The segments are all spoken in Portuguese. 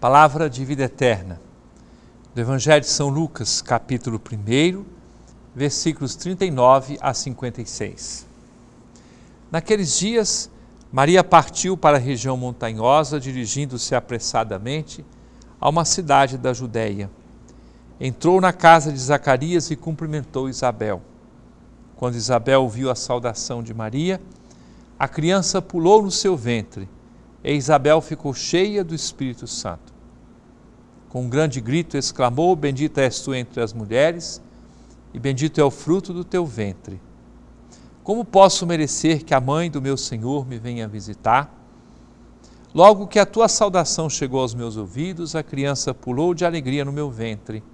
Palavra de vida eterna. Do Evangelho de São Lucas, capítulo 1, versículos 39 a 56. Naqueles dias, Maria partiu para a região montanhosa, dirigindo-se apressadamente a uma cidade da Judéia. Entrou na casa de Zacarias e cumprimentou Isabel. Quando Isabel viu a saudação de Maria, a criança pulou no seu ventre e Isabel ficou cheia do Espírito Santo. Com um grande grito exclamou: Bendita és tu entre as mulheres, e bendito é o fruto do teu ventre. Como posso merecer que a mãe do meu Senhor me venha visitar? Logo que a tua saudação chegou aos meus ouvidos, a criança pulou de alegria no meu ventre.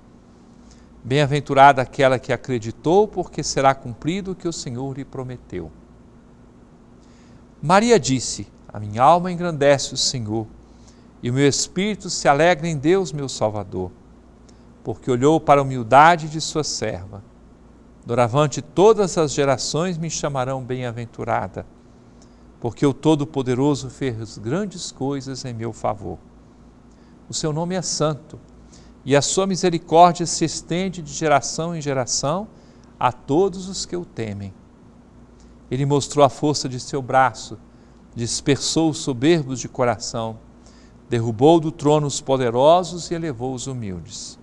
Bem-aventurada aquela que acreditou, porque será cumprido o que o Senhor lhe prometeu. Maria disse: a minha alma engrandece o Senhor, e o meu espírito se alegra em Deus, meu Salvador, porque olhou para a humildade de sua serva. Doravante todas as gerações me chamarão bem-aventurada, porque o Todo-Poderoso fez grandes coisas em meu favor. O seu nome é santo, e a sua misericórdia se estende de geração em geração a todos os que o temem. Ele mostrou a força de seu braço dispersou os soberbos de coração, derrubou do trono os poderosos e elevou os humildes.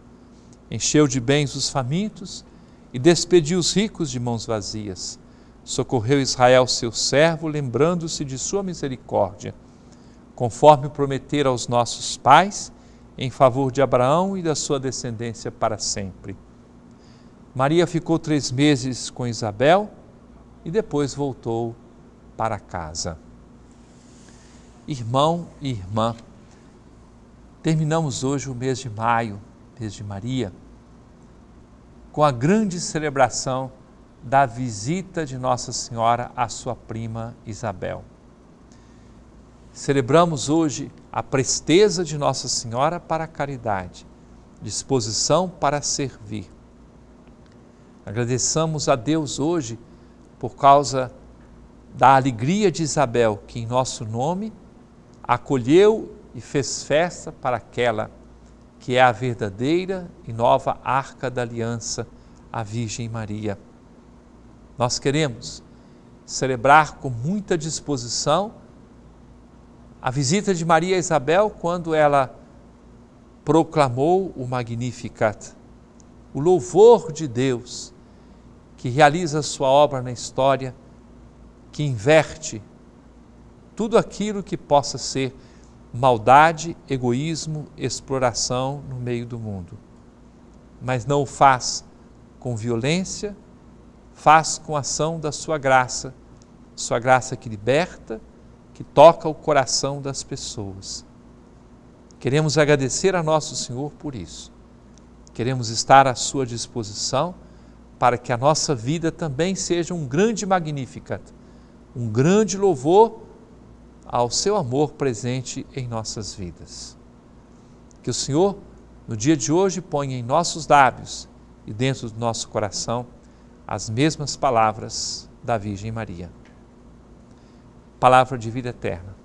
Encheu de bens os famintos e despediu os ricos de mãos vazias. Socorreu Israel, seu servo, lembrando-se de sua misericórdia, conforme prometera aos nossos pais, em favor de Abraão e da sua descendência para sempre. Maria ficou três meses com Isabel e depois voltou para casa irmão e irmã. Terminamos hoje o mês de maio, mês de Maria, com a grande celebração da visita de Nossa Senhora à sua prima Isabel. Celebramos hoje a presteza de Nossa Senhora para a caridade, disposição para servir. Agradecemos a Deus hoje por causa da alegria de Isabel, que em nosso nome acolheu e fez festa para aquela que é a verdadeira e nova arca da aliança, a Virgem Maria. Nós queremos celebrar com muita disposição a visita de Maria Isabel quando ela proclamou o Magnificat, o louvor de Deus que realiza sua obra na história, que inverte tudo aquilo que possa ser maldade, egoísmo, exploração no meio do mundo. Mas não o faz com violência, faz com a ação da sua graça, sua graça que liberta, que toca o coração das pessoas. Queremos agradecer a Nosso Senhor por isso. Queremos estar à sua disposição para que a nossa vida também seja um grande magnífica, um grande louvor ao seu amor presente em nossas vidas. Que o Senhor, no dia de hoje, ponha em nossos lábios e dentro do nosso coração as mesmas palavras da Virgem Maria. Palavra de vida eterna